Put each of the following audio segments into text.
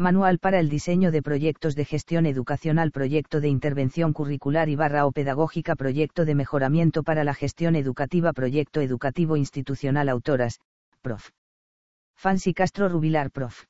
Manual para el diseño de proyectos de gestión educacional, proyecto de intervención curricular y barra o pedagógica, proyecto de mejoramiento para la gestión educativa, proyecto educativo institucional, autoras, prof. Fancy Castro Rubilar, prof.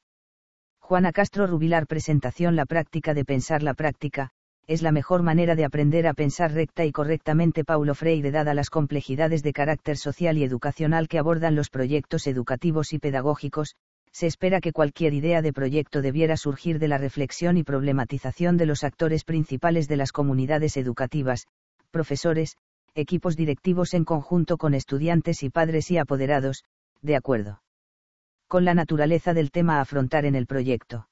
Juana Castro Rubilar, presentación La práctica de pensar la práctica, es la mejor manera de aprender a pensar recta y correctamente Paulo Freire dada las complejidades de carácter social y educacional que abordan los proyectos educativos y pedagógicos, se espera que cualquier idea de proyecto debiera surgir de la reflexión y problematización de los actores principales de las comunidades educativas, profesores, equipos directivos en conjunto con estudiantes y padres y apoderados, de acuerdo con la naturaleza del tema a afrontar en el proyecto.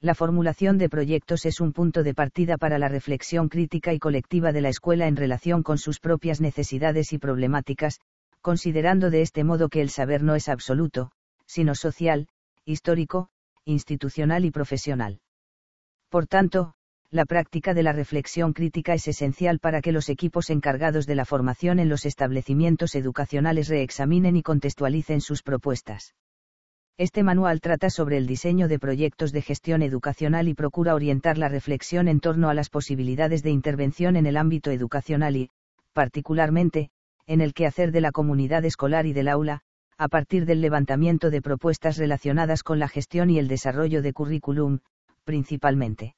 La formulación de proyectos es un punto de partida para la reflexión crítica y colectiva de la escuela en relación con sus propias necesidades y problemáticas, considerando de este modo que el saber no es absoluto, sino social, histórico, institucional y profesional. Por tanto, la práctica de la reflexión crítica es esencial para que los equipos encargados de la formación en los establecimientos educacionales reexaminen y contextualicen sus propuestas. Este manual trata sobre el diseño de proyectos de gestión educacional y procura orientar la reflexión en torno a las posibilidades de intervención en el ámbito educacional y, particularmente, en el quehacer de la comunidad escolar y del aula, a partir del levantamiento de propuestas relacionadas con la gestión y el desarrollo de currículum, principalmente.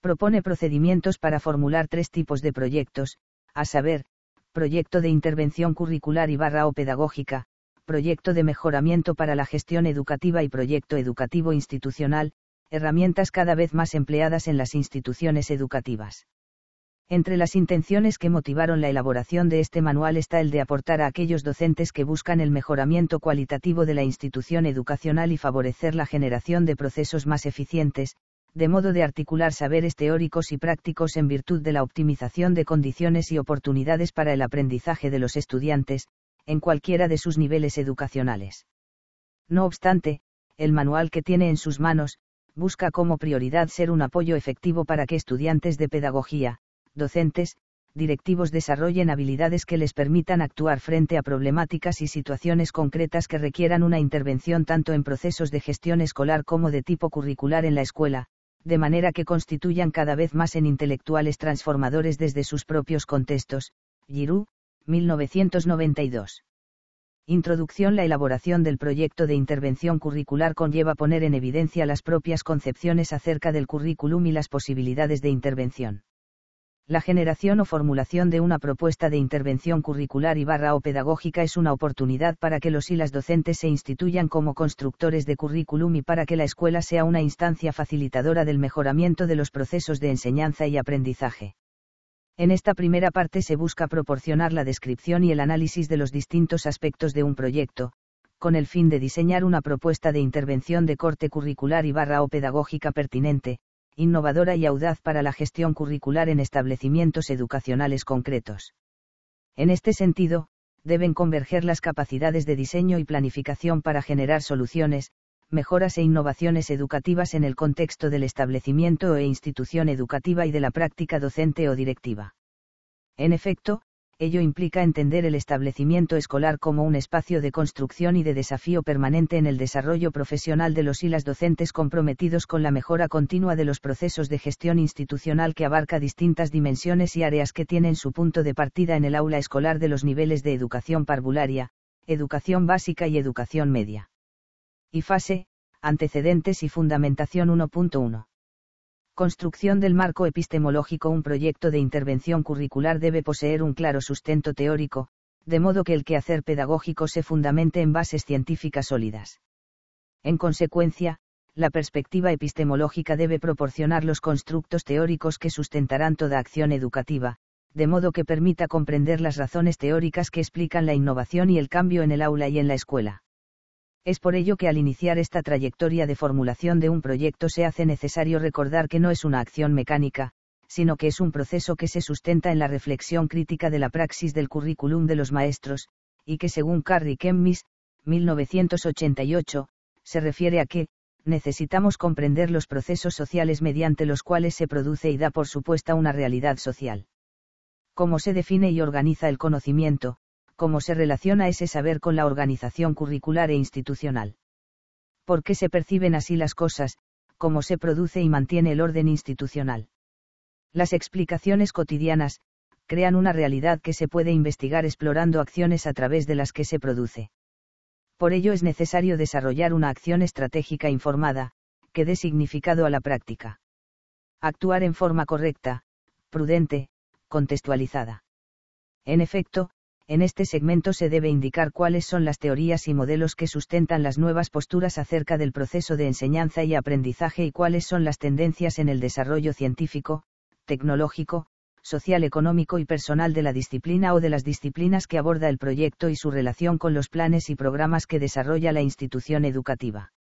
Propone procedimientos para formular tres tipos de proyectos, a saber, proyecto de intervención curricular y barra o pedagógica, proyecto de mejoramiento para la gestión educativa y proyecto educativo institucional, herramientas cada vez más empleadas en las instituciones educativas. Entre las intenciones que motivaron la elaboración de este manual está el de aportar a aquellos docentes que buscan el mejoramiento cualitativo de la institución educacional y favorecer la generación de procesos más eficientes, de modo de articular saberes teóricos y prácticos en virtud de la optimización de condiciones y oportunidades para el aprendizaje de los estudiantes, en cualquiera de sus niveles educacionales. No obstante, el manual que tiene en sus manos, busca como prioridad ser un apoyo efectivo para que estudiantes de pedagogía, docentes, directivos desarrollen habilidades que les permitan actuar frente a problemáticas y situaciones concretas que requieran una intervención tanto en procesos de gestión escolar como de tipo curricular en la escuela, de manera que constituyan cada vez más en intelectuales transformadores desde sus propios contextos. Giroux, 1992. Introducción La elaboración del proyecto de intervención curricular conlleva poner en evidencia las propias concepciones acerca del currículum y las posibilidades de intervención la generación o formulación de una propuesta de intervención curricular y barra o pedagógica es una oportunidad para que los y las docentes se instituyan como constructores de currículum y para que la escuela sea una instancia facilitadora del mejoramiento de los procesos de enseñanza y aprendizaje. En esta primera parte se busca proporcionar la descripción y el análisis de los distintos aspectos de un proyecto, con el fin de diseñar una propuesta de intervención de corte curricular y barra o pedagógica pertinente, innovadora y audaz para la gestión curricular en establecimientos educacionales concretos. En este sentido, deben converger las capacidades de diseño y planificación para generar soluciones, mejoras e innovaciones educativas en el contexto del establecimiento e institución educativa y de la práctica docente o directiva. En efecto, ello implica entender el establecimiento escolar como un espacio de construcción y de desafío permanente en el desarrollo profesional de los y las docentes comprometidos con la mejora continua de los procesos de gestión institucional que abarca distintas dimensiones y áreas que tienen su punto de partida en el aula escolar de los niveles de educación parvularia, educación básica y educación media. Y fase, antecedentes y fundamentación 1.1. Construcción del marco epistemológico Un proyecto de intervención curricular debe poseer un claro sustento teórico, de modo que el quehacer pedagógico se fundamente en bases científicas sólidas. En consecuencia, la perspectiva epistemológica debe proporcionar los constructos teóricos que sustentarán toda acción educativa, de modo que permita comprender las razones teóricas que explican la innovación y el cambio en el aula y en la escuela. Es por ello que al iniciar esta trayectoria de formulación de un proyecto se hace necesario recordar que no es una acción mecánica, sino que es un proceso que se sustenta en la reflexión crítica de la praxis del currículum de los maestros, y que según Carrie Kemmis, 1988, se refiere a que, necesitamos comprender los procesos sociales mediante los cuales se produce y da por supuesta una realidad social. Cómo se define y organiza el conocimiento, cómo se relaciona ese saber con la organización curricular e institucional. ¿Por qué se perciben así las cosas, cómo se produce y mantiene el orden institucional? Las explicaciones cotidianas, crean una realidad que se puede investigar explorando acciones a través de las que se produce. Por ello es necesario desarrollar una acción estratégica informada, que dé significado a la práctica. Actuar en forma correcta, prudente, contextualizada. En efecto, en este segmento se debe indicar cuáles son las teorías y modelos que sustentan las nuevas posturas acerca del proceso de enseñanza y aprendizaje y cuáles son las tendencias en el desarrollo científico, tecnológico, social económico y personal de la disciplina o de las disciplinas que aborda el proyecto y su relación con los planes y programas que desarrolla la institución educativa.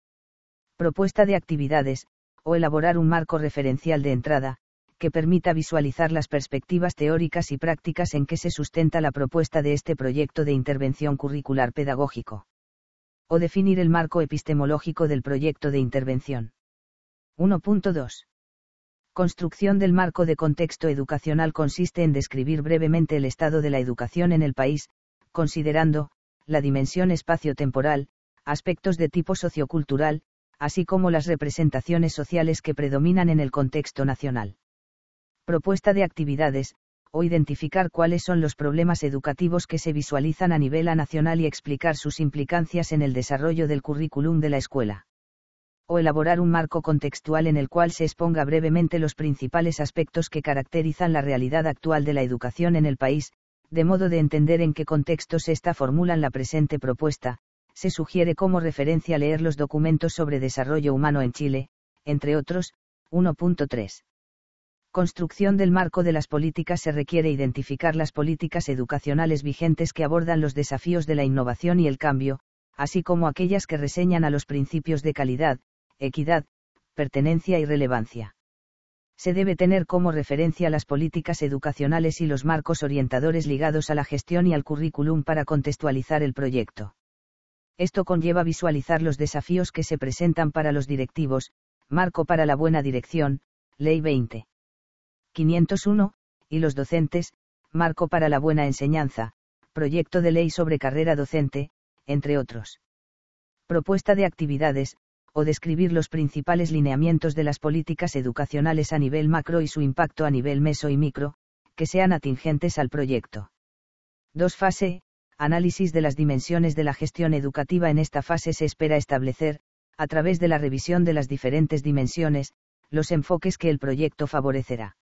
Propuesta de actividades, o elaborar un marco referencial de entrada, que permita visualizar las perspectivas teóricas y prácticas en que se sustenta la propuesta de este proyecto de intervención curricular pedagógico. O definir el marco epistemológico del proyecto de intervención. 1.2. Construcción del marco de contexto educacional consiste en describir brevemente el estado de la educación en el país, considerando, la dimensión espacio-temporal, aspectos de tipo sociocultural, así como las representaciones sociales que predominan en el contexto nacional propuesta de actividades, o identificar cuáles son los problemas educativos que se visualizan a nivel nacional y explicar sus implicancias en el desarrollo del currículum de la escuela. O elaborar un marco contextual en el cual se exponga brevemente los principales aspectos que caracterizan la realidad actual de la educación en el país, de modo de entender en qué contextos esta formulan la presente propuesta, se sugiere como referencia leer los documentos sobre desarrollo humano en Chile, entre otros, 1.3 construcción del marco de las políticas se requiere identificar las políticas educacionales vigentes que abordan los desafíos de la innovación y el cambio, así como aquellas que reseñan a los principios de calidad, equidad, pertenencia y relevancia. Se debe tener como referencia las políticas educacionales y los marcos orientadores ligados a la gestión y al currículum para contextualizar el proyecto. Esto conlleva visualizar los desafíos que se presentan para los directivos, marco para la buena dirección, ley 20. 501, y los docentes, Marco para la Buena Enseñanza, Proyecto de Ley sobre Carrera Docente, entre otros. Propuesta de actividades, o describir los principales lineamientos de las políticas educacionales a nivel macro y su impacto a nivel meso y micro, que sean atingentes al proyecto. 2. Fase, análisis de las dimensiones de la gestión educativa. En esta fase se espera establecer, a través de la revisión de las diferentes dimensiones, los enfoques que el proyecto favorecerá.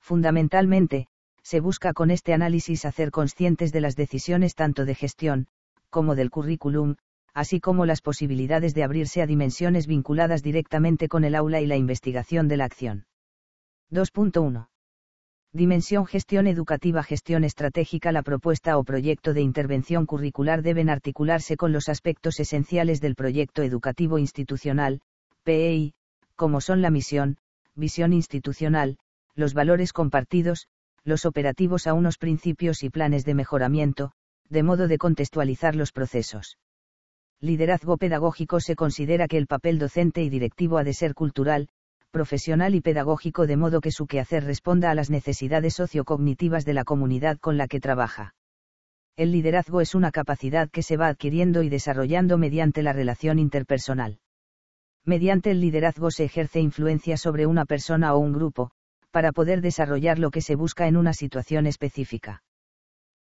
Fundamentalmente, se busca con este análisis hacer conscientes de las decisiones tanto de gestión, como del currículum, así como las posibilidades de abrirse a dimensiones vinculadas directamente con el aula y la investigación de la acción. 2.1. Dimensión gestión educativa Gestión estratégica La propuesta o proyecto de intervención curricular deben articularse con los aspectos esenciales del proyecto educativo institucional, PEI, como son la misión, visión institucional, los valores compartidos, los operativos a unos principios y planes de mejoramiento, de modo de contextualizar los procesos. Liderazgo pedagógico se considera que el papel docente y directivo ha de ser cultural, profesional y pedagógico de modo que su quehacer responda a las necesidades sociocognitivas de la comunidad con la que trabaja. El liderazgo es una capacidad que se va adquiriendo y desarrollando mediante la relación interpersonal. Mediante el liderazgo se ejerce influencia sobre una persona o un grupo, para poder desarrollar lo que se busca en una situación específica.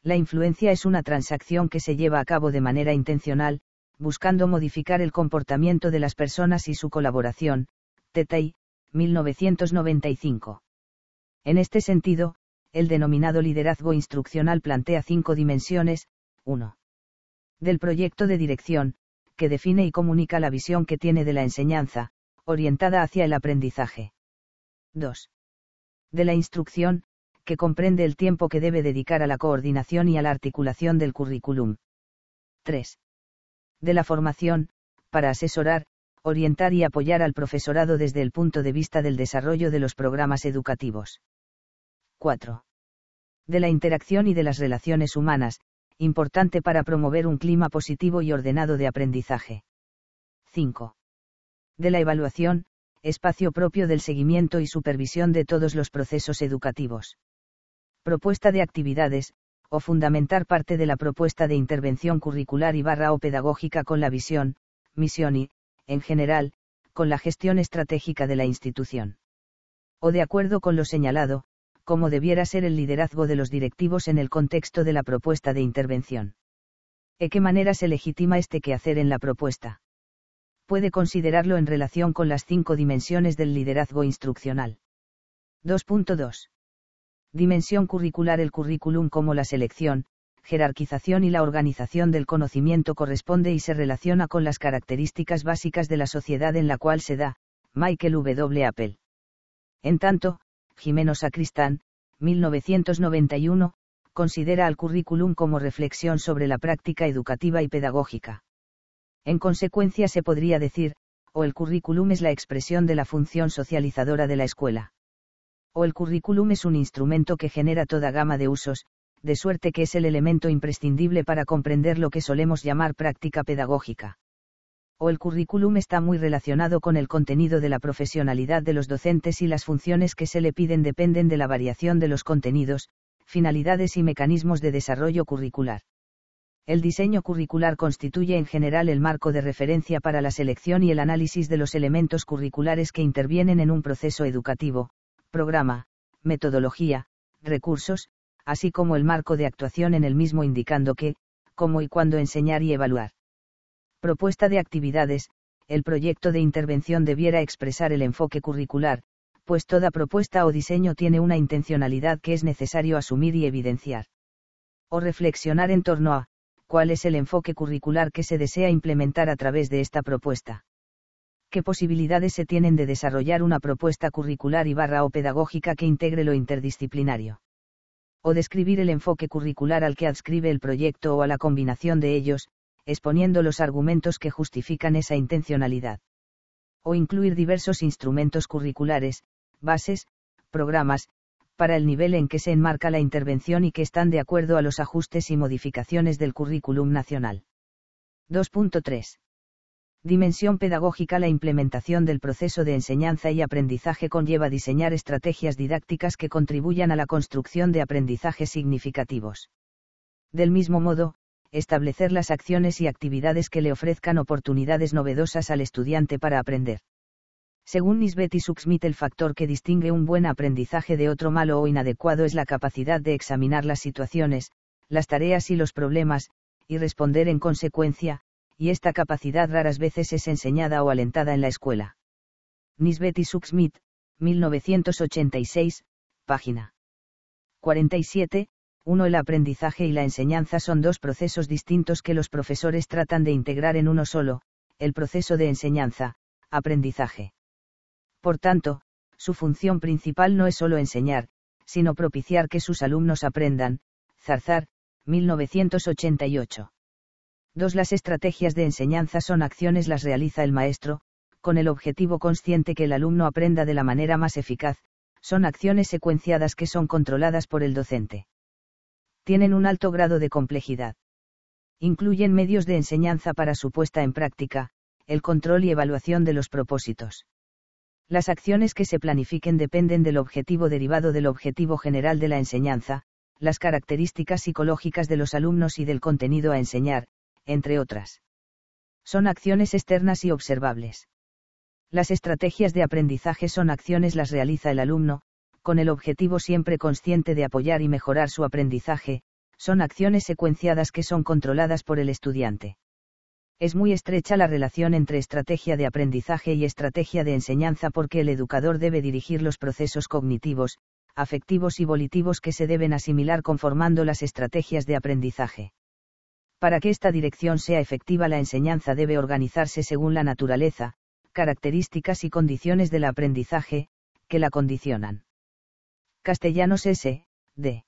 La influencia es una transacción que se lleva a cabo de manera intencional, buscando modificar el comportamiento de las personas y su colaboración, TTI, 1995. En este sentido, el denominado liderazgo instruccional plantea cinco dimensiones, 1. Del proyecto de dirección, que define y comunica la visión que tiene de la enseñanza, orientada hacia el aprendizaje. 2 de la instrucción, que comprende el tiempo que debe dedicar a la coordinación y a la articulación del currículum. 3. De la formación, para asesorar, orientar y apoyar al profesorado desde el punto de vista del desarrollo de los programas educativos. 4. De la interacción y de las relaciones humanas, importante para promover un clima positivo y ordenado de aprendizaje. 5. De la evaluación, espacio propio del seguimiento y supervisión de todos los procesos educativos. Propuesta de actividades, o fundamentar parte de la propuesta de intervención curricular y barra o pedagógica con la visión, misión y, en general, con la gestión estratégica de la institución. O de acuerdo con lo señalado, como debiera ser el liderazgo de los directivos en el contexto de la propuesta de intervención. ¿De qué manera se legitima este quehacer en la propuesta? puede considerarlo en relación con las cinco dimensiones del liderazgo instruccional. 2.2. Dimensión curricular El currículum como la selección, jerarquización y la organización del conocimiento corresponde y se relaciona con las características básicas de la sociedad en la cual se da, Michael W. Apple. En tanto, Jimeno Sacristán, 1991, considera al currículum como reflexión sobre la práctica educativa y pedagógica. En consecuencia se podría decir, o el currículum es la expresión de la función socializadora de la escuela. O el currículum es un instrumento que genera toda gama de usos, de suerte que es el elemento imprescindible para comprender lo que solemos llamar práctica pedagógica. O el currículum está muy relacionado con el contenido de la profesionalidad de los docentes y las funciones que se le piden dependen de la variación de los contenidos, finalidades y mecanismos de desarrollo curricular el diseño curricular constituye en general el marco de referencia para la selección y el análisis de los elementos curriculares que intervienen en un proceso educativo, programa, metodología, recursos, así como el marco de actuación en el mismo indicando qué, cómo y cuándo enseñar y evaluar. Propuesta de actividades, el proyecto de intervención debiera expresar el enfoque curricular, pues toda propuesta o diseño tiene una intencionalidad que es necesario asumir y evidenciar. O reflexionar en torno a, cuál es el enfoque curricular que se desea implementar a través de esta propuesta. ¿Qué posibilidades se tienen de desarrollar una propuesta curricular y barra o pedagógica que integre lo interdisciplinario? O describir el enfoque curricular al que adscribe el proyecto o a la combinación de ellos, exponiendo los argumentos que justifican esa intencionalidad. O incluir diversos instrumentos curriculares, bases, programas, para el nivel en que se enmarca la intervención y que están de acuerdo a los ajustes y modificaciones del currículum nacional. 2.3. Dimensión pedagógica La implementación del proceso de enseñanza y aprendizaje conlleva diseñar estrategias didácticas que contribuyan a la construcción de aprendizajes significativos. Del mismo modo, establecer las acciones y actividades que le ofrezcan oportunidades novedosas al estudiante para aprender. Según Nisbet y Sucksmith, el factor que distingue un buen aprendizaje de otro malo o inadecuado es la capacidad de examinar las situaciones, las tareas y los problemas, y responder en consecuencia, y esta capacidad raras veces es enseñada o alentada en la escuela. Nisbet y Sucksmith, 1986, página 47. 1. El aprendizaje y la enseñanza son dos procesos distintos que los profesores tratan de integrar en uno solo, el proceso de enseñanza, aprendizaje por tanto, su función principal no es solo enseñar, sino propiciar que sus alumnos aprendan. Zarzar, 1988. 2. Las estrategias de enseñanza son acciones las realiza el maestro, con el objetivo consciente que el alumno aprenda de la manera más eficaz, son acciones secuenciadas que son controladas por el docente. Tienen un alto grado de complejidad. Incluyen medios de enseñanza para su puesta en práctica, el control y evaluación de los propósitos. Las acciones que se planifiquen dependen del objetivo derivado del objetivo general de la enseñanza, las características psicológicas de los alumnos y del contenido a enseñar, entre otras. Son acciones externas y observables. Las estrategias de aprendizaje son acciones las realiza el alumno, con el objetivo siempre consciente de apoyar y mejorar su aprendizaje, son acciones secuenciadas que son controladas por el estudiante. Es muy estrecha la relación entre estrategia de aprendizaje y estrategia de enseñanza porque el educador debe dirigir los procesos cognitivos, afectivos y volitivos que se deben asimilar conformando las estrategias de aprendizaje. Para que esta dirección sea efectiva la enseñanza debe organizarse según la naturaleza, características y condiciones del aprendizaje, que la condicionan. Castellanos S. D.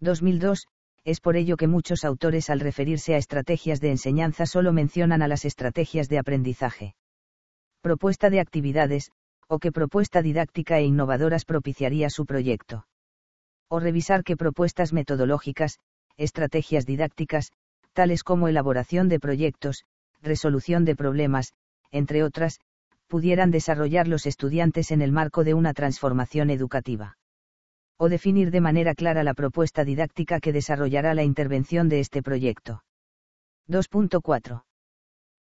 2002, es por ello que muchos autores al referirse a estrategias de enseñanza solo mencionan a las estrategias de aprendizaje. Propuesta de actividades, o qué propuesta didáctica e innovadoras propiciaría su proyecto. O revisar qué propuestas metodológicas, estrategias didácticas, tales como elaboración de proyectos, resolución de problemas, entre otras, pudieran desarrollar los estudiantes en el marco de una transformación educativa o definir de manera clara la propuesta didáctica que desarrollará la intervención de este proyecto. 2.4.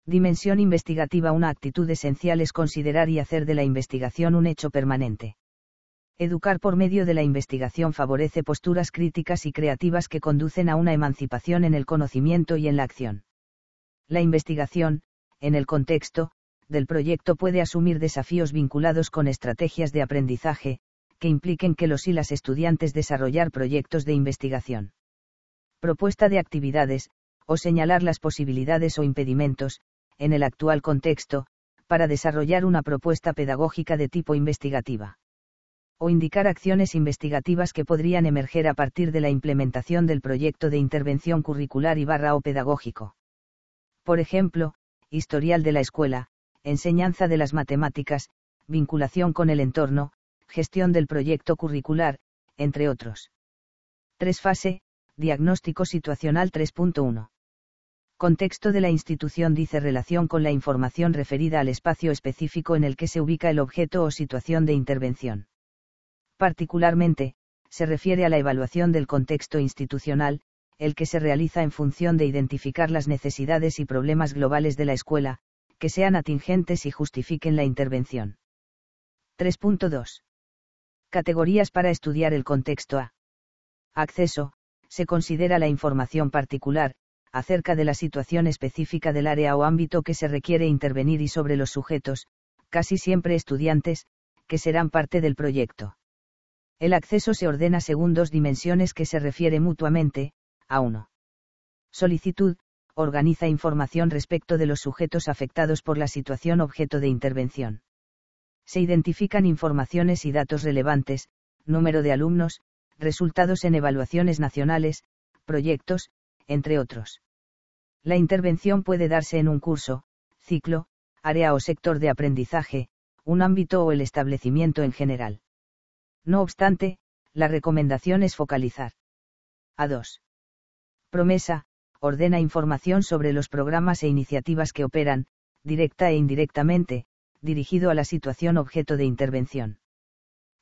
Dimensión investigativa. Una actitud esencial es considerar y hacer de la investigación un hecho permanente. Educar por medio de la investigación favorece posturas críticas y creativas que conducen a una emancipación en el conocimiento y en la acción. La investigación, en el contexto, del proyecto puede asumir desafíos vinculados con estrategias de aprendizaje, que impliquen que los y las estudiantes desarrollar proyectos de investigación. Propuesta de actividades, o señalar las posibilidades o impedimentos, en el actual contexto, para desarrollar una propuesta pedagógica de tipo investigativa. O indicar acciones investigativas que podrían emerger a partir de la implementación del proyecto de intervención curricular y barra o pedagógico. Por ejemplo, historial de la escuela, enseñanza de las matemáticas, vinculación con el entorno, gestión del proyecto curricular, entre otros. 3 fase, diagnóstico situacional 3.1. Contexto de la institución dice relación con la información referida al espacio específico en el que se ubica el objeto o situación de intervención. Particularmente, se refiere a la evaluación del contexto institucional, el que se realiza en función de identificar las necesidades y problemas globales de la escuela, que sean atingentes y justifiquen la intervención. 3.2. Categorías para estudiar el contexto A. Acceso, se considera la información particular, acerca de la situación específica del área o ámbito que se requiere intervenir y sobre los sujetos, casi siempre estudiantes, que serán parte del proyecto. El acceso se ordena según dos dimensiones que se refiere mutuamente, a uno. Solicitud, organiza información respecto de los sujetos afectados por la situación objeto de intervención se identifican informaciones y datos relevantes, número de alumnos, resultados en evaluaciones nacionales, proyectos, entre otros. La intervención puede darse en un curso, ciclo, área o sector de aprendizaje, un ámbito o el establecimiento en general. No obstante, la recomendación es focalizar. A 2. Promesa, ordena información sobre los programas e iniciativas que operan, directa e indirectamente, dirigido a la situación objeto de intervención.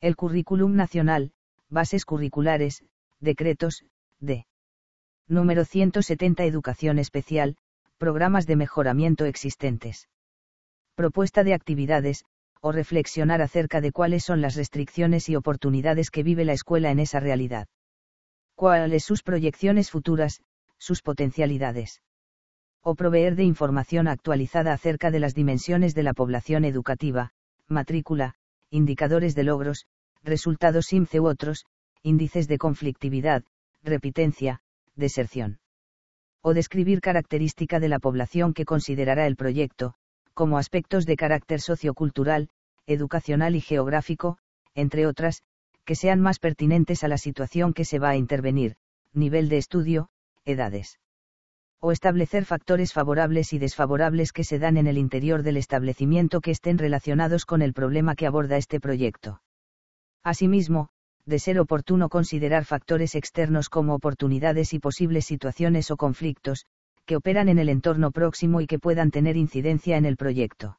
El Currículum Nacional, Bases Curriculares, Decretos, de Número 170 Educación Especial, Programas de Mejoramiento Existentes. Propuesta de actividades, o reflexionar acerca de cuáles son las restricciones y oportunidades que vive la escuela en esa realidad. Cuáles sus proyecciones futuras, sus potencialidades o proveer de información actualizada acerca de las dimensiones de la población educativa, matrícula, indicadores de logros, resultados IMCE u otros, índices de conflictividad, repitencia, deserción. O describir característica de la población que considerará el proyecto, como aspectos de carácter sociocultural, educacional y geográfico, entre otras, que sean más pertinentes a la situación que se va a intervenir, nivel de estudio, edades o establecer factores favorables y desfavorables que se dan en el interior del establecimiento que estén relacionados con el problema que aborda este proyecto. Asimismo, de ser oportuno considerar factores externos como oportunidades y posibles situaciones o conflictos, que operan en el entorno próximo y que puedan tener incidencia en el proyecto.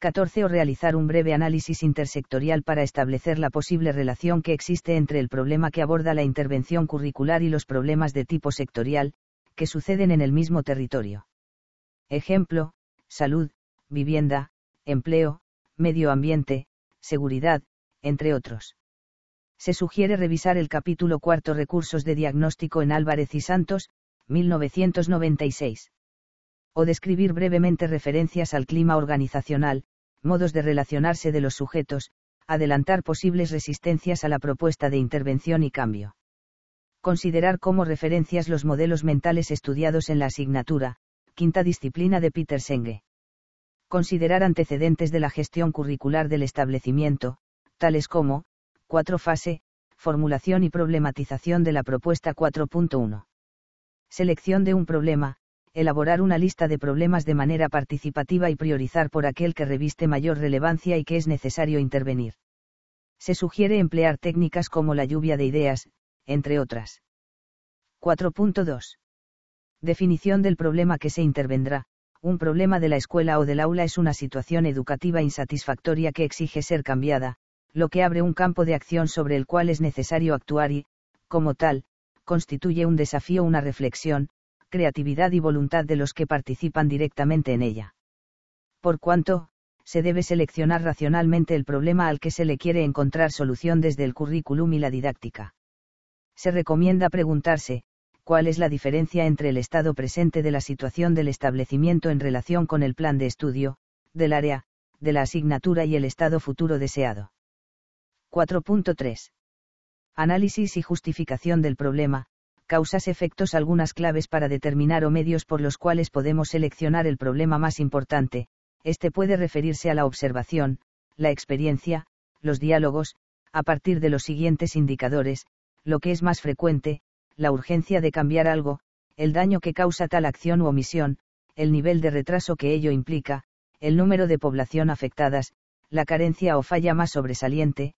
14. O realizar un breve análisis intersectorial para establecer la posible relación que existe entre el problema que aborda la intervención curricular y los problemas de tipo sectorial, que suceden en el mismo territorio. Ejemplo, salud, vivienda, empleo, medio ambiente, seguridad, entre otros. Se sugiere revisar el capítulo cuarto Recursos de diagnóstico en Álvarez y Santos, 1996. O describir brevemente referencias al clima organizacional, modos de relacionarse de los sujetos, adelantar posibles resistencias a la propuesta de intervención y cambio considerar como referencias los modelos mentales estudiados en la asignatura, quinta disciplina de Peter Senge. Considerar antecedentes de la gestión curricular del establecimiento, tales como, 4 fase, formulación y problematización de la propuesta 4.1. Selección de un problema, elaborar una lista de problemas de manera participativa y priorizar por aquel que reviste mayor relevancia y que es necesario intervenir. Se sugiere emplear técnicas como la lluvia de ideas, entre otras. 4.2. Definición del problema que se intervendrá. Un problema de la escuela o del aula es una situación educativa insatisfactoria que exige ser cambiada, lo que abre un campo de acción sobre el cual es necesario actuar y, como tal, constituye un desafío, una reflexión, creatividad y voluntad de los que participan directamente en ella. Por cuanto, se debe seleccionar racionalmente el problema al que se le quiere encontrar solución desde el currículum y la didáctica se recomienda preguntarse, ¿cuál es la diferencia entre el estado presente de la situación del establecimiento en relación con el plan de estudio, del área, de la asignatura y el estado futuro deseado? 4.3. Análisis y justificación del problema, causas efectos algunas claves para determinar o medios por los cuales podemos seleccionar el problema más importante, este puede referirse a la observación, la experiencia, los diálogos, a partir de los siguientes indicadores, lo que es más frecuente, la urgencia de cambiar algo, el daño que causa tal acción u omisión, el nivel de retraso que ello implica, el número de población afectadas, la carencia o falla más sobresaliente,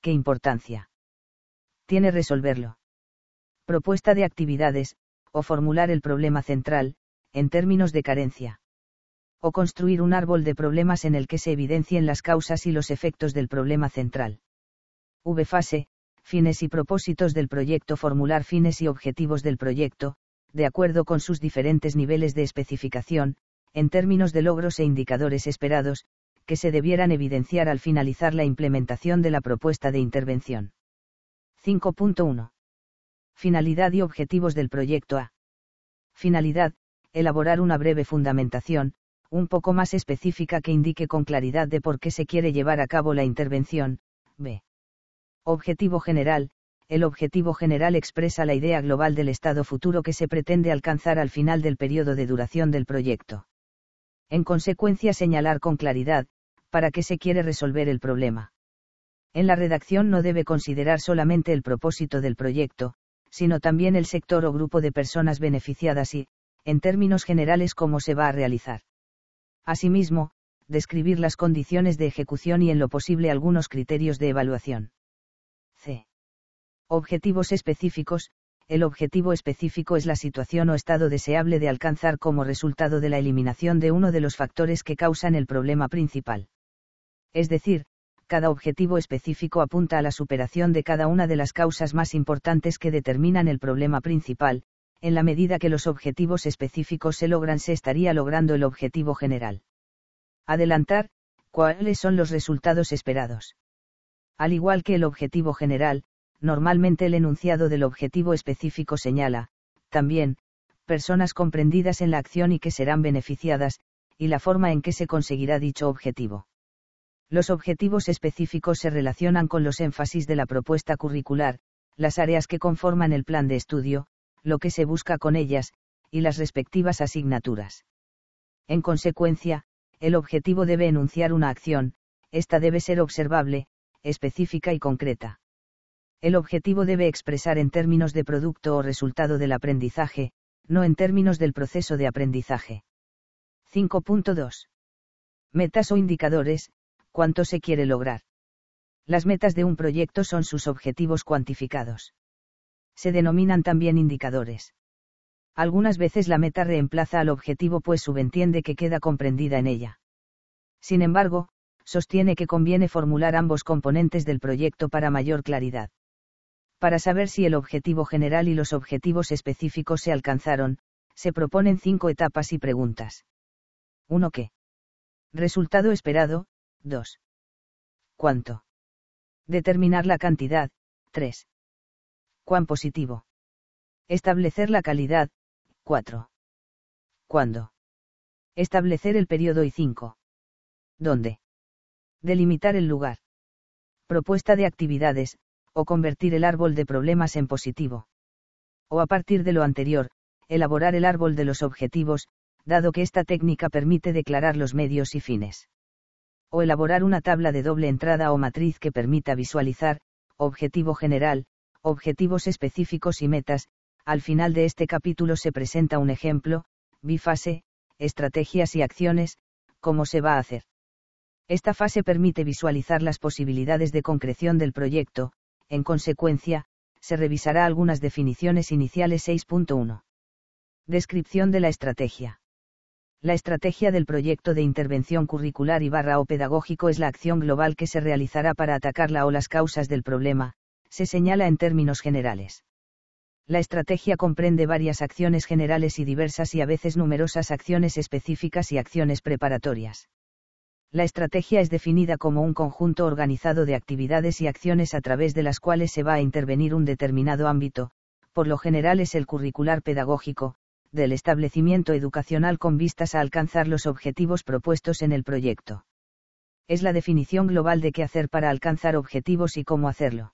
qué importancia tiene resolverlo. Propuesta de actividades, o formular el problema central, en términos de carencia. O construir un árbol de problemas en el que se evidencien las causas y los efectos del problema central. V-fase, fines y propósitos del proyecto, formular fines y objetivos del proyecto, de acuerdo con sus diferentes niveles de especificación, en términos de logros e indicadores esperados, que se debieran evidenciar al finalizar la implementación de la propuesta de intervención. 5.1. Finalidad y objetivos del proyecto A. Finalidad, elaborar una breve fundamentación, un poco más específica que indique con claridad de por qué se quiere llevar a cabo la intervención. B. Objetivo general. El objetivo general expresa la idea global del estado futuro que se pretende alcanzar al final del periodo de duración del proyecto. En consecuencia, señalar con claridad, para qué se quiere resolver el problema. En la redacción no debe considerar solamente el propósito del proyecto, sino también el sector o grupo de personas beneficiadas y, en términos generales, cómo se va a realizar. Asimismo, describir las condiciones de ejecución y en lo posible algunos criterios de evaluación. C. Objetivos específicos. El objetivo específico es la situación o estado deseable de alcanzar como resultado de la eliminación de uno de los factores que causan el problema principal. Es decir, cada objetivo específico apunta a la superación de cada una de las causas más importantes que determinan el problema principal, en la medida que los objetivos específicos se logran se estaría logrando el objetivo general. Adelantar, cuáles son los resultados esperados. Al igual que el objetivo general, normalmente el enunciado del objetivo específico señala, también, personas comprendidas en la acción y que serán beneficiadas, y la forma en que se conseguirá dicho objetivo. Los objetivos específicos se relacionan con los énfasis de la propuesta curricular, las áreas que conforman el plan de estudio, lo que se busca con ellas, y las respectivas asignaturas. En consecuencia, el objetivo debe enunciar una acción, esta debe ser observable, específica y concreta. El objetivo debe expresar en términos de producto o resultado del aprendizaje, no en términos del proceso de aprendizaje. 5.2. Metas o indicadores, cuánto se quiere lograr. Las metas de un proyecto son sus objetivos cuantificados. Se denominan también indicadores. Algunas veces la meta reemplaza al objetivo pues subentiende que queda comprendida en ella. Sin embargo, sostiene que conviene formular ambos componentes del proyecto para mayor claridad. Para saber si el objetivo general y los objetivos específicos se alcanzaron, se proponen cinco etapas y preguntas. 1. ¿Qué? Resultado esperado. 2. ¿Cuánto? Determinar la cantidad. 3. ¿Cuán positivo? Establecer la calidad. 4. ¿Cuándo? Establecer el periodo y 5. ¿Dónde? delimitar el lugar. Propuesta de actividades, o convertir el árbol de problemas en positivo. O a partir de lo anterior, elaborar el árbol de los objetivos, dado que esta técnica permite declarar los medios y fines. O elaborar una tabla de doble entrada o matriz que permita visualizar, objetivo general, objetivos específicos y metas, al final de este capítulo se presenta un ejemplo, bifase, estrategias y acciones, cómo se va a hacer. Esta fase permite visualizar las posibilidades de concreción del proyecto, en consecuencia, se revisará algunas definiciones iniciales 6.1. Descripción de la estrategia. La estrategia del proyecto de intervención curricular y barra o pedagógico es la acción global que se realizará para atacarla o las causas del problema, se señala en términos generales. La estrategia comprende varias acciones generales y diversas y a veces numerosas acciones específicas y acciones preparatorias la estrategia es definida como un conjunto organizado de actividades y acciones a través de las cuales se va a intervenir un determinado ámbito, por lo general es el curricular pedagógico, del establecimiento educacional con vistas a alcanzar los objetivos propuestos en el proyecto. Es la definición global de qué hacer para alcanzar objetivos y cómo hacerlo.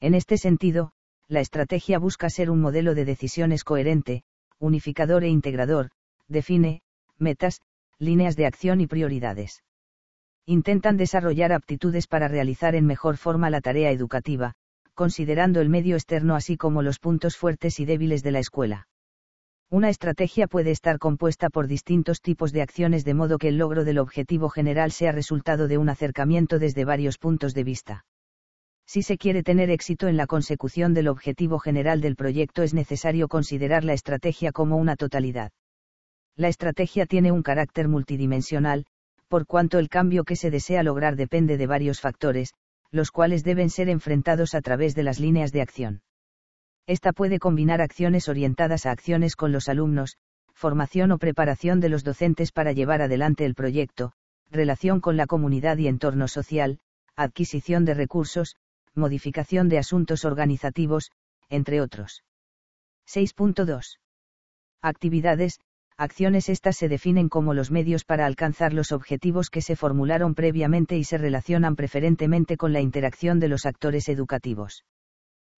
En este sentido, la estrategia busca ser un modelo de decisiones coherente, unificador e integrador, define, metas, líneas de acción y prioridades. Intentan desarrollar aptitudes para realizar en mejor forma la tarea educativa, considerando el medio externo así como los puntos fuertes y débiles de la escuela. Una estrategia puede estar compuesta por distintos tipos de acciones de modo que el logro del objetivo general sea resultado de un acercamiento desde varios puntos de vista. Si se quiere tener éxito en la consecución del objetivo general del proyecto es necesario considerar la estrategia como una totalidad la estrategia tiene un carácter multidimensional, por cuanto el cambio que se desea lograr depende de varios factores, los cuales deben ser enfrentados a través de las líneas de acción. Esta puede combinar acciones orientadas a acciones con los alumnos, formación o preparación de los docentes para llevar adelante el proyecto, relación con la comunidad y entorno social, adquisición de recursos, modificación de asuntos organizativos, entre otros. 6.2. Actividades, acciones estas se definen como los medios para alcanzar los objetivos que se formularon previamente y se relacionan preferentemente con la interacción de los actores educativos.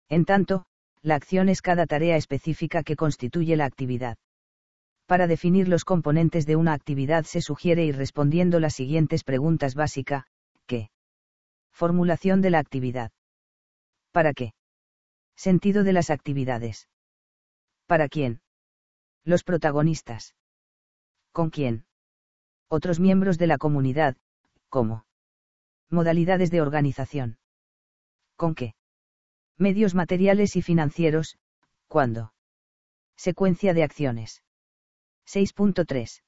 En tanto, la acción es cada tarea específica que constituye la actividad. Para definir los componentes de una actividad se sugiere ir respondiendo las siguientes preguntas básica, ¿qué? Formulación de la actividad. ¿Para qué? Sentido de las actividades. ¿Para quién? Los protagonistas. ¿Con quién? Otros miembros de la comunidad, cómo? Modalidades de organización. ¿Con qué? Medios materiales y financieros, ¿cuándo? Secuencia de acciones. 6.3.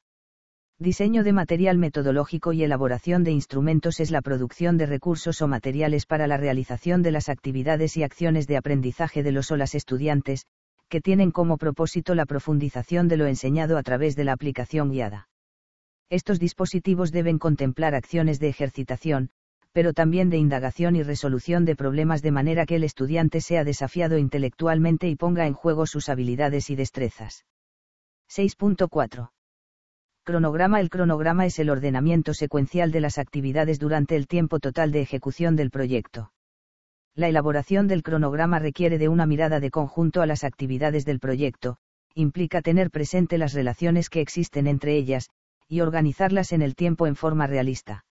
Diseño de material metodológico y elaboración de instrumentos es la producción de recursos o materiales para la realización de las actividades y acciones de aprendizaje de los o las estudiantes, que tienen como propósito la profundización de lo enseñado a través de la aplicación guiada. Estos dispositivos deben contemplar acciones de ejercitación, pero también de indagación y resolución de problemas de manera que el estudiante sea desafiado intelectualmente y ponga en juego sus habilidades y destrezas. 6.4. Cronograma El cronograma es el ordenamiento secuencial de las actividades durante el tiempo total de ejecución del proyecto. La elaboración del cronograma requiere de una mirada de conjunto a las actividades del proyecto, implica tener presente las relaciones que existen entre ellas, y organizarlas en el tiempo en forma realista.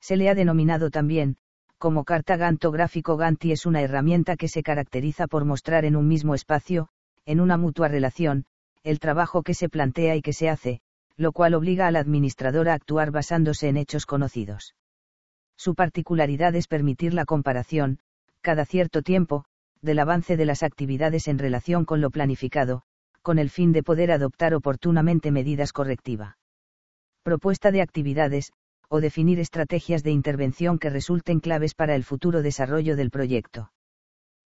Se le ha denominado también, como carta gráfico Ganti es una herramienta que se caracteriza por mostrar en un mismo espacio, en una mutua relación, el trabajo que se plantea y que se hace, lo cual obliga al administrador a actuar basándose en hechos conocidos. Su particularidad es permitir la comparación, cada cierto tiempo, del avance de las actividades en relación con lo planificado, con el fin de poder adoptar oportunamente medidas correctivas. Propuesta de actividades, o definir estrategias de intervención que resulten claves para el futuro desarrollo del proyecto.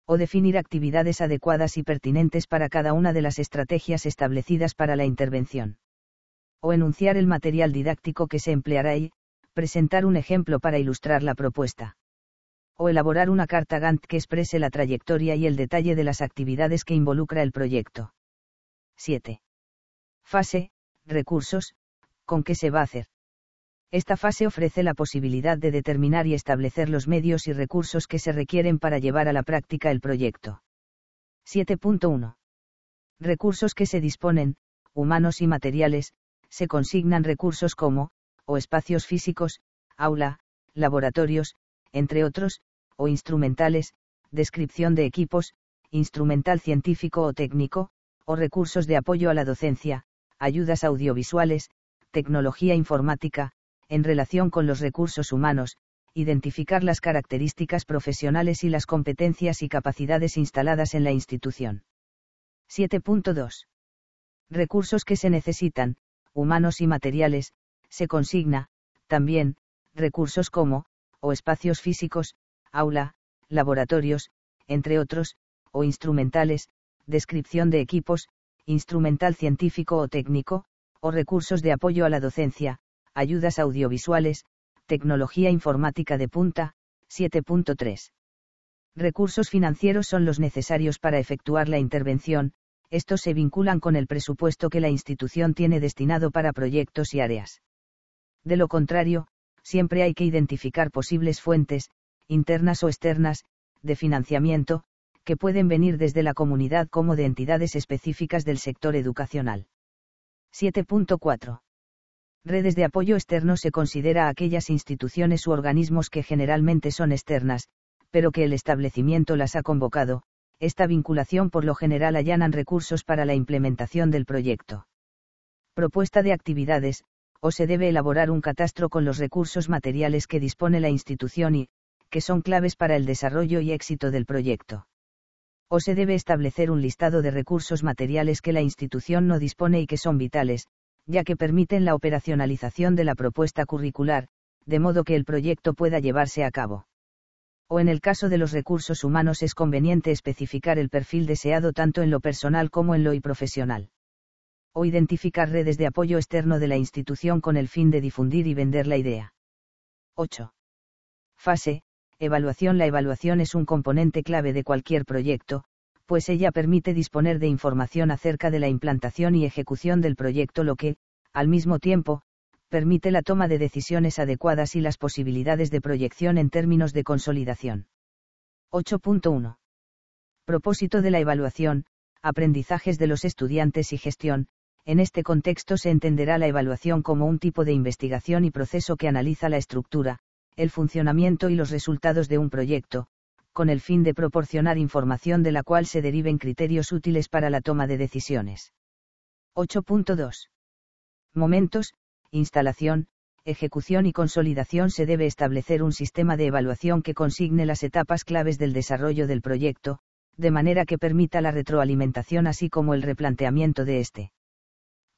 O definir actividades adecuadas y pertinentes para cada una de las estrategias establecidas para la intervención. O enunciar el material didáctico que se empleará y, presentar un ejemplo para ilustrar la propuesta o elaborar una carta Gantt que exprese la trayectoria y el detalle de las actividades que involucra el proyecto. 7. Fase, recursos, con qué se va a hacer. Esta fase ofrece la posibilidad de determinar y establecer los medios y recursos que se requieren para llevar a la práctica el proyecto. 7.1. Recursos que se disponen, humanos y materiales, se consignan recursos como, o espacios físicos, aula, laboratorios, entre otros, o instrumentales, descripción de equipos, instrumental científico o técnico, o recursos de apoyo a la docencia, ayudas audiovisuales, tecnología informática, en relación con los recursos humanos, identificar las características profesionales y las competencias y capacidades instaladas en la institución. 7.2. Recursos que se necesitan, humanos y materiales, se consigna, también, recursos como, o espacios físicos, aula, laboratorios, entre otros, o instrumentales, descripción de equipos, instrumental científico o técnico, o recursos de apoyo a la docencia, ayudas audiovisuales, tecnología informática de punta, 7.3. Recursos financieros son los necesarios para efectuar la intervención, estos se vinculan con el presupuesto que la institución tiene destinado para proyectos y áreas. De lo contrario, siempre hay que identificar posibles fuentes, internas o externas, de financiamiento, que pueden venir desde la comunidad como de entidades específicas del sector educacional. 7.4. Redes de apoyo externo se considera aquellas instituciones u organismos que generalmente son externas, pero que el establecimiento las ha convocado, esta vinculación por lo general allanan recursos para la implementación del proyecto. Propuesta de actividades, o se debe elaborar un catastro con los recursos materiales que dispone la institución y, que son claves para el desarrollo y éxito del proyecto. O se debe establecer un listado de recursos materiales que la institución no dispone y que son vitales, ya que permiten la operacionalización de la propuesta curricular, de modo que el proyecto pueda llevarse a cabo. O en el caso de los recursos humanos es conveniente especificar el perfil deseado tanto en lo personal como en lo y profesional o identificar redes de apoyo externo de la institución con el fin de difundir y vender la idea. 8. Fase, evaluación. La evaluación es un componente clave de cualquier proyecto, pues ella permite disponer de información acerca de la implantación y ejecución del proyecto, lo que, al mismo tiempo, permite la toma de decisiones adecuadas y las posibilidades de proyección en términos de consolidación. 8.1. Propósito de la evaluación, aprendizajes de los estudiantes y gestión, en este contexto se entenderá la evaluación como un tipo de investigación y proceso que analiza la estructura, el funcionamiento y los resultados de un proyecto, con el fin de proporcionar información de la cual se deriven criterios útiles para la toma de decisiones. 8.2. Momentos, instalación, ejecución y consolidación se debe establecer un sistema de evaluación que consigne las etapas claves del desarrollo del proyecto, de manera que permita la retroalimentación así como el replanteamiento de éste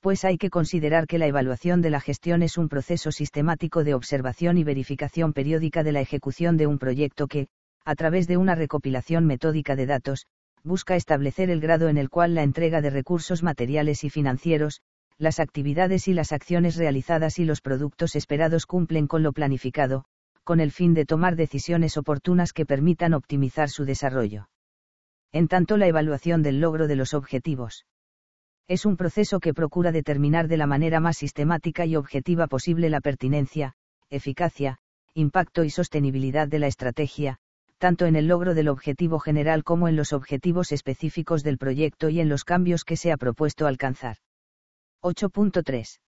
pues hay que considerar que la evaluación de la gestión es un proceso sistemático de observación y verificación periódica de la ejecución de un proyecto que, a través de una recopilación metódica de datos, busca establecer el grado en el cual la entrega de recursos materiales y financieros, las actividades y las acciones realizadas y los productos esperados cumplen con lo planificado, con el fin de tomar decisiones oportunas que permitan optimizar su desarrollo. En tanto, la evaluación del logro de los objetivos es un proceso que procura determinar de la manera más sistemática y objetiva posible la pertinencia, eficacia, impacto y sostenibilidad de la estrategia, tanto en el logro del objetivo general como en los objetivos específicos del proyecto y en los cambios que se ha propuesto alcanzar. 8.3.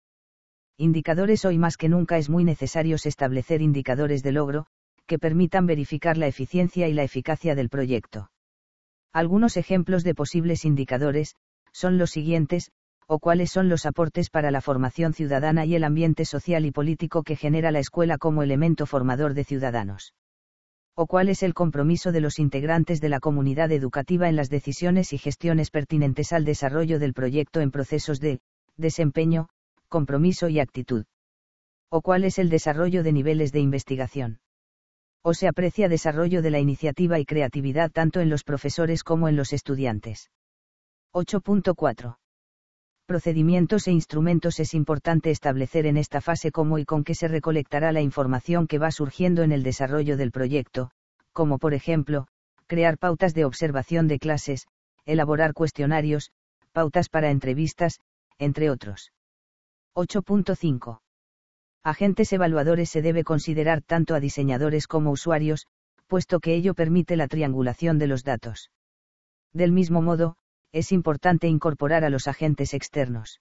Indicadores Hoy más que nunca es muy necesario establecer indicadores de logro, que permitan verificar la eficiencia y la eficacia del proyecto. Algunos ejemplos de posibles indicadores, son los siguientes, o cuáles son los aportes para la formación ciudadana y el ambiente social y político que genera la escuela como elemento formador de ciudadanos. O cuál es el compromiso de los integrantes de la comunidad educativa en las decisiones y gestiones pertinentes al desarrollo del proyecto en procesos de desempeño, compromiso y actitud. O cuál es el desarrollo de niveles de investigación. O se aprecia desarrollo de la iniciativa y creatividad tanto en los profesores como en los estudiantes 8.4. Procedimientos e instrumentos Es importante establecer en esta fase cómo y con qué se recolectará la información que va surgiendo en el desarrollo del proyecto, como por ejemplo, crear pautas de observación de clases, elaborar cuestionarios, pautas para entrevistas, entre otros. 8.5. Agentes evaluadores se debe considerar tanto a diseñadores como usuarios, puesto que ello permite la triangulación de los datos. Del mismo modo, es importante incorporar a los agentes externos.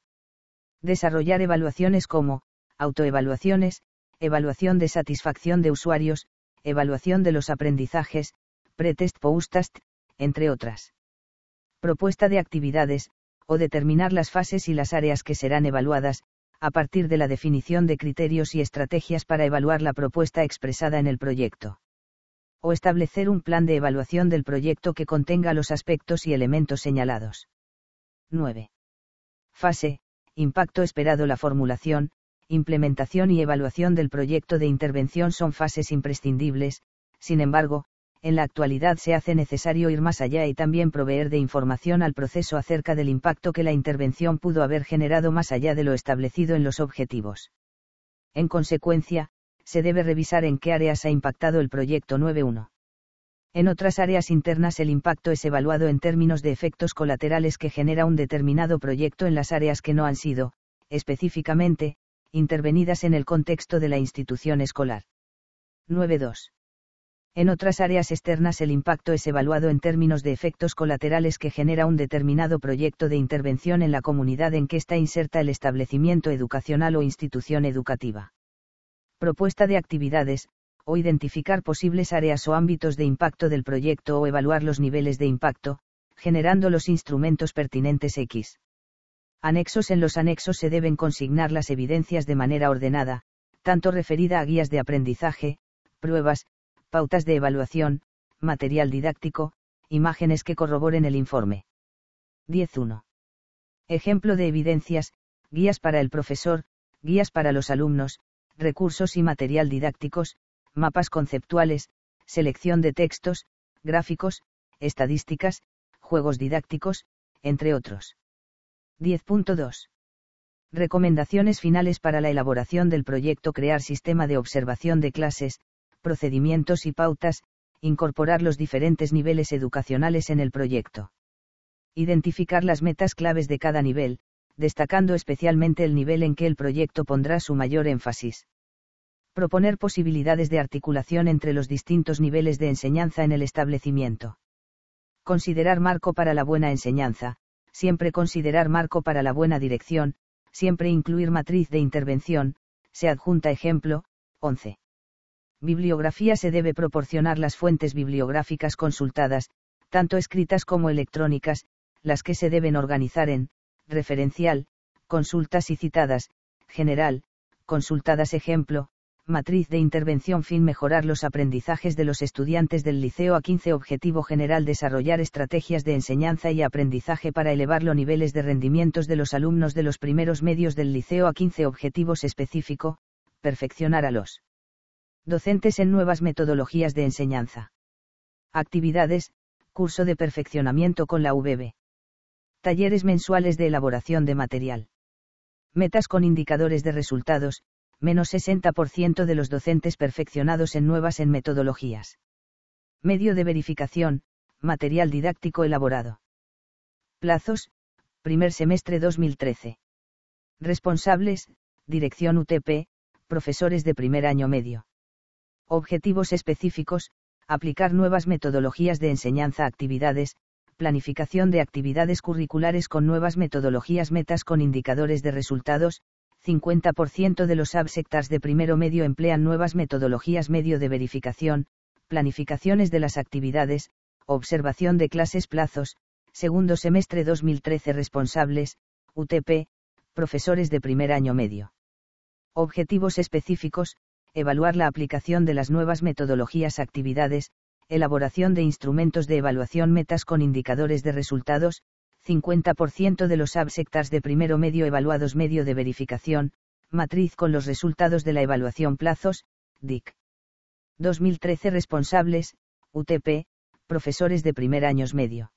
Desarrollar evaluaciones como, autoevaluaciones, evaluación de satisfacción de usuarios, evaluación de los aprendizajes, pretest test entre otras. Propuesta de actividades, o determinar las fases y las áreas que serán evaluadas, a partir de la definición de criterios y estrategias para evaluar la propuesta expresada en el proyecto o establecer un plan de evaluación del proyecto que contenga los aspectos y elementos señalados. 9. Fase, impacto esperado. La formulación, implementación y evaluación del proyecto de intervención son fases imprescindibles, sin embargo, en la actualidad se hace necesario ir más allá y también proveer de información al proceso acerca del impacto que la intervención pudo haber generado más allá de lo establecido en los objetivos. En consecuencia, se debe revisar en qué áreas ha impactado el proyecto 9.1. En otras áreas internas el impacto es evaluado en términos de efectos colaterales que genera un determinado proyecto en las áreas que no han sido, específicamente, intervenidas en el contexto de la institución escolar. 9.2. En otras áreas externas el impacto es evaluado en términos de efectos colaterales que genera un determinado proyecto de intervención en la comunidad en que está inserta el establecimiento educacional o institución educativa propuesta de actividades, o identificar posibles áreas o ámbitos de impacto del proyecto o evaluar los niveles de impacto, generando los instrumentos pertinentes X. Anexos En los anexos se deben consignar las evidencias de manera ordenada, tanto referida a guías de aprendizaje, pruebas, pautas de evaluación, material didáctico, imágenes que corroboren el informe. 10.1. Ejemplo de evidencias, guías para el profesor, guías para los alumnos, recursos y material didácticos, mapas conceptuales, selección de textos, gráficos, estadísticas, juegos didácticos, entre otros. 10.2. Recomendaciones finales para la elaboración del proyecto Crear sistema de observación de clases, procedimientos y pautas, incorporar los diferentes niveles educacionales en el proyecto. Identificar las metas claves de cada nivel, destacando especialmente el nivel en que el proyecto pondrá su mayor énfasis. Proponer posibilidades de articulación entre los distintos niveles de enseñanza en el establecimiento. Considerar marco para la buena enseñanza, siempre considerar marco para la buena dirección, siempre incluir matriz de intervención, se adjunta ejemplo, 11. Bibliografía se debe proporcionar las fuentes bibliográficas consultadas, tanto escritas como electrónicas, las que se deben organizar en referencial, consultas y citadas, general, consultadas ejemplo, matriz de intervención fin mejorar los aprendizajes de los estudiantes del liceo a 15 objetivo general desarrollar estrategias de enseñanza y aprendizaje para elevar los niveles de rendimientos de los alumnos de los primeros medios del liceo a 15 objetivos específico, perfeccionar a los docentes en nuevas metodologías de enseñanza. Actividades, curso de perfeccionamiento con la VB talleres mensuales de elaboración de material. Metas con indicadores de resultados, menos 60% de los docentes perfeccionados en nuevas en metodologías. Medio de verificación, material didáctico elaborado. Plazos, primer semestre 2013. Responsables, Dirección UTP, profesores de primer año medio. Objetivos específicos, aplicar nuevas metodologías de enseñanza actividades, planificación de actividades curriculares con nuevas metodologías metas con indicadores de resultados, 50% de los subsectars de primero medio emplean nuevas metodologías medio de verificación, planificaciones de las actividades, observación de clases plazos, segundo semestre 2013 responsables, UTP, profesores de primer año medio. Objetivos específicos, evaluar la aplicación de las nuevas metodologías actividades, elaboración de instrumentos de evaluación metas con indicadores de resultados, 50% de los subsectars de primero medio evaluados medio de verificación, matriz con los resultados de la evaluación plazos, DIC. 2013 responsables, UTP, profesores de primer años medio.